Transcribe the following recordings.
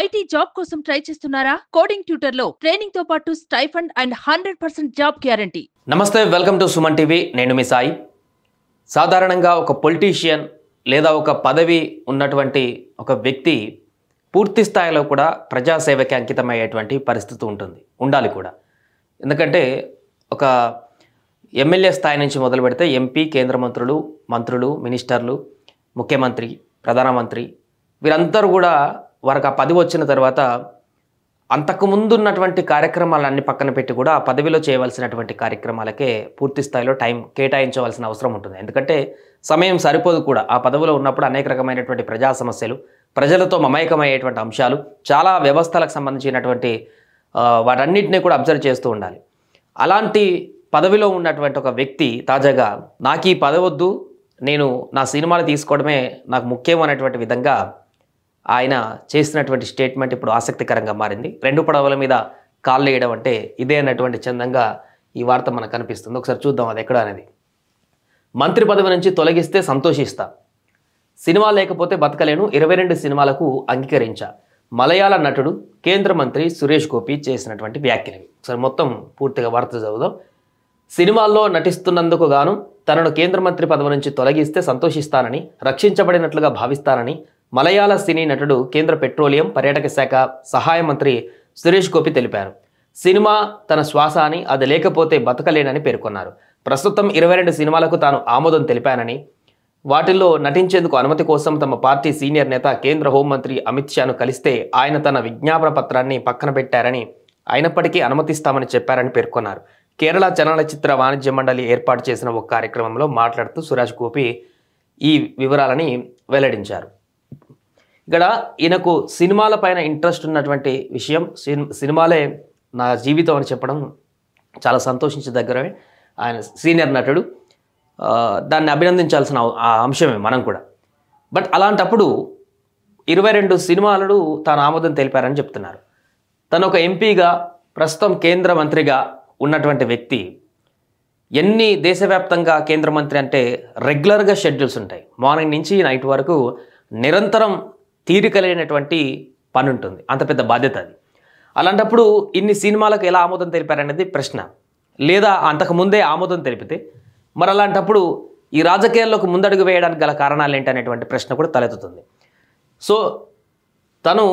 IT job కోసం try చేస్తున్నారా coding tutor లో ట్రైనింగ్ తో పాటు stipend and hundred percent job guarantee నమస్తే వెల్కమ్ టు సుమన్ టీవీ నేను మీ సాయి సాధారణంగా ఒక పొలిటీషియన్ లేదా ఒక పదవి ఉన్నటువంటి ఒక వ్యక్తి పూర్తి స్థాయిలో కూడా ప్రజాసేవకి అంకితమయ్యేటువంటి పరిస్థితి ఉంటుంది ఉండాలి కూడా ఎందుకంటే ఒక ఎమ్మెల్యే స్థాయి నుంచి మొదలు పెడితే ఎంపీ కేంద్ర మంత్రులు మంత్రులు మినిస్టర్లు ముఖ్యమంత్రి ప్రధానమంత్రి వీరందరూ కూడా వారికి ఆ పదవి వచ్చిన తర్వాత అంతకుముందు ఉన్నటువంటి కార్యక్రమాలన్నీ పక్కన పెట్టి కూడా ఆ పదవిలో చేయవలసినటువంటి కార్యక్రమాలకే పూర్తి స్థాయిలో టైం కేటాయించవలసిన అవసరం ఉంటుంది ఎందుకంటే సమయం సరిపోదు కూడా ఆ పదవిలో ఉన్నప్పుడు అనేక రకమైనటువంటి ప్రజా సమస్యలు ప్రజలతో మమేకమయ్యేటువంటి అంశాలు చాలా వ్యవస్థలకు సంబంధించినటువంటి వాటన్నింటినీ కూడా అబ్జర్వ్ చేస్తూ ఉండాలి అలాంటి పదవిలో ఉన్నటువంటి ఒక వ్యక్తి తాజాగా నాకు ఈ పదవద్దు నేను నా సినిమాలు తీసుకోవడమే నాకు ముఖ్యం అనేటువంటి విధంగా ఆయన చేసినటువంటి స్టేట్మెంట్ ఇప్పుడు ఆసక్తికరంగా మారింది రెండు పడవల మీద కాల్ వేయడం అంటే ఇదే అన్నటువంటి చందంగా ఈ వార్త మనకు కనిపిస్తుంది ఒకసారి చూద్దాం అది ఎక్కడ అనేది మంత్రి పదవి నుంచి తొలగిస్తే సంతోషిస్తా సినిమా లేకపోతే బతకలేను ఇరవై రెండు సినిమాలకు అంగీకరించా మలయాళ నటుడు కేంద్ర మంత్రి సురేష్ గోపి చేసినటువంటి వ్యాఖ్యలు ఒకసారి మొత్తం పూర్తిగా వార్త చదువుదాం సినిమాల్లో నటిస్తున్నందుకు గాను తనను కేంద్ర మంత్రి పదవి నుంచి తొలగిస్తే సంతోషిస్తానని రక్షించబడినట్లుగా భావిస్తానని మలయాళ సినీ నటుడు కేంద్ర పెట్రోలియం పర్యాటక శాఖ సహాయ మంత్రి సురేష్ గోపి తెలిపారు సినిమా తన శ్వాస అని అది లేకపోతే బతకలేనని పేర్కొన్నారు ప్రస్తుతం ఇరవై రెండు సినిమాలకు తాను ఆమోదం తెలిపానని వాటిల్లో నటించేందుకు అనుమతి కోసం తమ పార్టీ సీనియర్ నేత కేంద్ర హోంమంత్రి అమిత్ షాను కలిస్తే ఆయన తన విజ్ఞాపన పత్రాన్ని పక్కన పెట్టారని అయినప్పటికీ అనుమతిస్తామని చెప్పారని పేర్కొన్నారు కేరళ చలనచిత్ర వాణిజ్య మండలి ఏర్పాటు చేసిన ఒక కార్యక్రమంలో మాట్లాడుతూ సురాజ్ గోపి ఈ వివరాలని వెల్లడించారు ఇక్కడ ఈయనకు సినిమాల పైన ఇంట్రెస్ట్ ఉన్నటువంటి విషయం సినిమాలే నా జీవితం అని చెప్పడం చాలా దగ్గరమే ఆయన సీనియర్ నటుడు దాన్ని అభినందించాల్సిన ఆ అంశమే మనం కూడా బట్ అలాంటప్పుడు ఇరవై రెండు సినిమాలను తాను ఆమోదం తెలిపారని చెప్తున్నారు తను ఒక ఎంపీగా ప్రస్తుతం కేంద్ర మంత్రిగా ఉన్నటువంటి వ్యక్తి ఎన్ని దేశవ్యాప్తంగా కేంద్ర మంత్రి అంటే రెగ్యులర్గా షెడ్యూల్స్ ఉంటాయి మార్నింగ్ నుంచి నైట్ వరకు నిరంతరం తీరిక లేనటువంటి పని ఉంటుంది అంత పెద్ద బాధ్యత అది అలాంటప్పుడు ఇన్ని సినిమాలకు ఎలా ఆమోదం తెలిపారనేది ప్రశ్న లేదా అంతకుముందే ఆమోదం తెలిపితే మరి అలాంటప్పుడు ఈ రాజకీయాల్లోకి ముందడుగు వేయడానికి గల కారణాలు ఏంటి అనేటువంటి ప్రశ్న కూడా తలెత్తుతుంది సో తను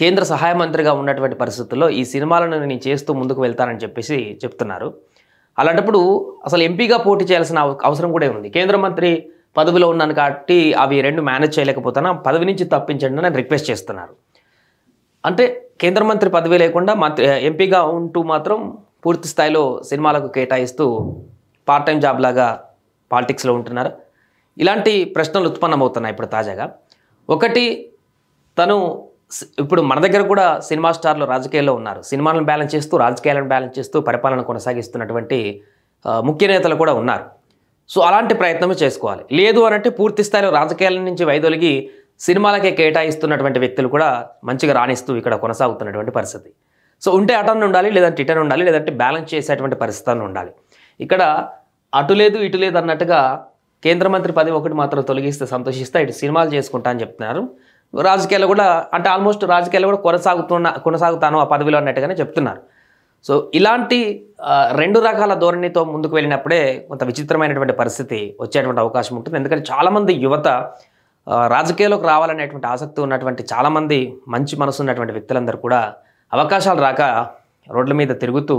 కేంద్ర సహాయ మంత్రిగా ఉన్నటువంటి పరిస్థితుల్లో ఈ సినిమాలను నేను చేస్తూ ముందుకు వెళ్తానని చెప్పేసి చెప్తున్నారు అలాంటప్పుడు అసలు ఎంపీగా పోటీ చేయాల్సిన అవసరం కూడా ఉంది కేంద్ర మంత్రి పదవిలో ఉన్నాను కాబట్టి అవి రెండు మేనేజ్ చేయలేకపోతాను పదవి నుంచి తప్పించండి అని రిక్వెస్ట్ చేస్తున్నారు అంటే కేంద్ర మంత్రి పదవి లేకుండా మంత్రి ఎంపీగా ఉంటూ మాత్రం పూర్తి స్థాయిలో సినిమాలకు కేటాయిస్తూ పార్ట్ టైం జాబ్ లాగా పాలిటిక్స్లో ఉంటున్నారు ఇలాంటి ప్రశ్నలు ఉత్పన్నమవుతున్నాయి ఇప్పుడు తాజాగా ఒకటి తను ఇప్పుడు మన దగ్గర కూడా సినిమా స్టార్లు రాజకీయాల్లో ఉన్నారు సినిమాలను బ్యాలెన్స్ చేస్తూ రాజకీయాలను బ్యాలెన్స్ చేస్తూ పరిపాలన కొనసాగిస్తున్నటువంటి ముఖ్య నేతలు కూడా ఉన్నారు సో అలాంటి ప్రయత్నమే చేసుకోవాలి లేదు అనంటే పూర్తి స్థాయిలో రాజకీయాల నుంచి వైదొలిగి సినిమాలకే కేటాయిస్తున్నటువంటి వ్యక్తులు కూడా మంచిగా రాణిస్తూ ఇక్కడ కొనసాగుతున్నటువంటి పరిస్థితి సో ఉంటే అటన్ ఉండాలి లేదంటే ఇటన్ ఉండాలి లేదంటే బ్యాలెన్స్ చేసేటువంటి పరిస్థితులను ఉండాలి ఇక్కడ అటు లేదు ఇటు లేదు అన్నట్టుగా కేంద్ర మంత్రి పది ఒకటి మాత్రం తొలగిస్తే సంతోషిస్తే ఇటు సినిమాలు చేసుకుంటా అని చెప్తున్నారు రాజకీయాలు కూడా అంటే ఆల్మోస్ట్ రాజకీయాలు కూడా కొనసాగుతున్న కొనసాగుతాను ఆ పదవిలో అన్నట్టుగానే చెప్తున్నారు సో ఇలాంటి రెండు రకాల ధోరణితో ముందుకు వెళ్ళినప్పుడే కొంత విచిత్రమైనటువంటి పరిస్థితి వచ్చేటువంటి అవకాశం ఉంటుంది ఎందుకంటే చాలామంది యువత రాజకీయాల్లోకి రావాలనేటువంటి ఆసక్తి ఉన్నటువంటి చాలామంది మంచి మనసు ఉన్నటువంటి వ్యక్తులందరూ కూడా అవకాశాలు రాక రోడ్ల మీద తిరుగుతూ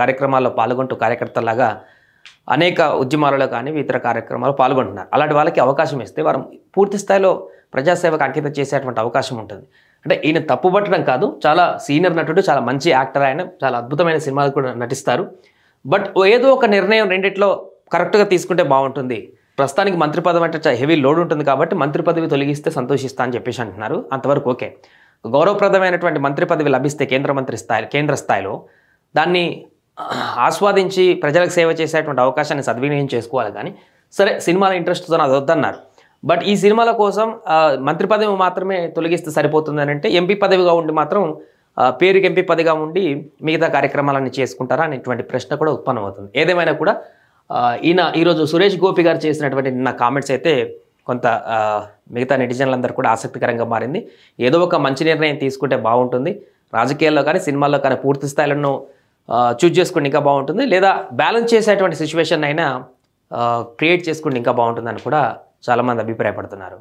కార్యక్రమాల్లో పాల్గొంటూ కార్యకర్తలాగా అనేక ఉద్యమాలలో కానీ ఇతర కార్యక్రమాలు పాల్గొంటున్నారు అలాంటి వాళ్ళకి అవకాశం ఇస్తే వారు పూర్తి స్థాయిలో ప్రజాసేవకు అంకితం చేసేటువంటి అవకాశం ఉంటుంది అంటే ఈయన తప్పు పట్టడం కాదు చాలా సీనియర్ నటుడు చాలా మంచి యాక్టర్ ఆయన చాలా అద్భుతమైన సినిమాలు కూడా నటిస్తారు బట్ ఏదో ఒక నిర్ణయం రెండిట్లో కరెక్ట్గా తీసుకుంటే బాగుంటుంది ప్రస్తుతానికి మంత్రి పదవి అంటే హెవీ లోడ్ ఉంటుంది కాబట్టి మంత్రి పదవి తొలగిస్తే సంతోషిస్తా అని చెప్పేసి అంటున్నారు అంతవరకు ఓకే గౌరవప్రదమైనటువంటి మంత్రి పదవి లభిస్తే కేంద్ర మంత్రి స్థాయి కేంద్ర స్థాయిలో దాన్ని ఆస్వాదించి ప్రజలకు సేవ చేసేటువంటి అవకాశాన్ని సద్వినియోగం చేసుకోవాలి కానీ సరే సినిమాల ఇంట్రెస్ట్తో అది వద్దన్నారు బట్ ఈ సినిమాల కోసం మంత్రి పదవి మాత్రమే తొలగిస్తే సరిపోతుందని అంటే ఎంపీ పదవిగా ఉండి మాత్రం పేరుకి ఎంపీ పదవిగా ఉండి మిగతా కార్యక్రమాలన్నీ చేసుకుంటారా అనేటువంటి ప్రశ్న కూడా ఉత్పన్నమవుతుంది ఏదేమైనా కూడా ఈయన ఈరోజు సురేష్ గోపి గారు చేసినటువంటి నిన్న కామెంట్స్ అయితే కొంత మిగతా నెటిజన్లందరూ కూడా ఆసక్తికరంగా మారింది ఏదో ఒక మంచి నిర్ణయం తీసుకుంటే బాగుంటుంది రాజకీయాల్లో కానీ సినిమాల్లో కానీ పూర్తి స్థాయిలను చూజ్ చేసుకుని ఇంకా బాగుంటుంది లేదా బ్యాలెన్స్ చేసేటువంటి సిచ్యువేషన్ అయినా క్రియేట్ చేసుకుని ఇంకా బాగుంటుందని కూడా చాలామంది అభిప్రాయపడుతున్నారు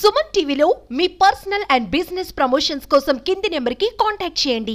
సుమన్ టీవీలో మీ పర్సనల్ అండ్ బిజినెస్ ప్రమోషన్స్ కోసం కింది నెంబర్కి కాంటాక్ట్ చేయండి